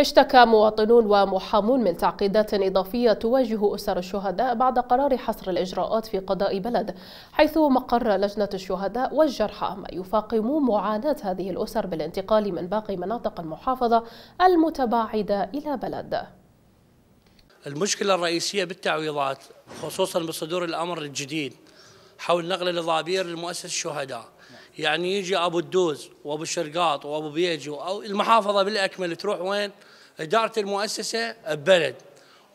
اشتكى مواطنون ومحامون من تعقيدات إضافية تواجه أسر الشهداء بعد قرار حصر الإجراءات في قضاء بلد حيث مقر لجنة الشهداء والجرحى ما يفاقم معاناة هذه الأسر بالانتقال من باقي مناطق المحافظة المتباعدة إلى بلد المشكلة الرئيسية بالتعويضات خصوصا بصدور الأمر الجديد حول نقل الضابير لمؤسسة الشهداء يعني يجي ابو الدوز وابو الشرقاط وابو بيجي او المحافظه بالاكمل تروح وين؟ اداره المؤسسه ببلد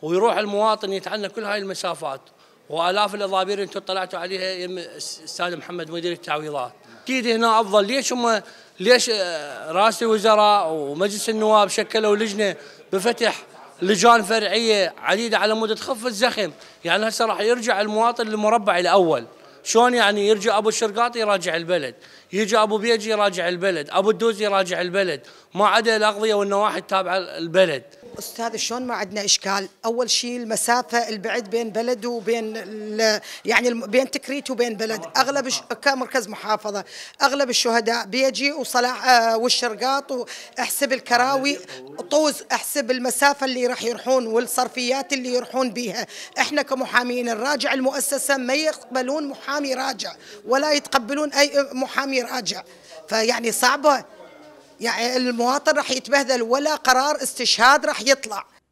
ويروح المواطن يتعنى كل هاي المسافات والاف الاضابير انتم طلعتوا عليها يم الاستاذ محمد مدير التعويضات. اكيد هنا افضل ليش هم ليش آه، رئاسه الوزراء ومجلس النواب شكلوا لجنه بفتح لجان فرعيه عديده على مود تخف الزخم يعني هسه راح يرجع المواطن للمربع الاول. شلون يعني يرجع ابو الشرقاطي يراجع البلد يجي ابو بيجي يراجع البلد ابو الدوز يراجع البلد ما عدا الاقضيه والنواحي التابعه البلد استاذ شلون ما عندنا اشكال اول شيء المسافه البعد بين بلد وبين يعني بين تكريت وبين بلد اغلب كمركز محافظه اغلب الشهداء بيجي وصلاح آه، والشرقاط واحسب الكراوي طوز احسب المسافه اللي راح يروحون والصرفيات اللي يروحون بيها احنا كمحامين الراجع المؤسسه ما يقبلون محامي راجع ولا يتقبلون اي آه، محامي راجع فيعني صعبه يعني المواطن راح يتبهدل ولا قرار استشهاد راح يطلع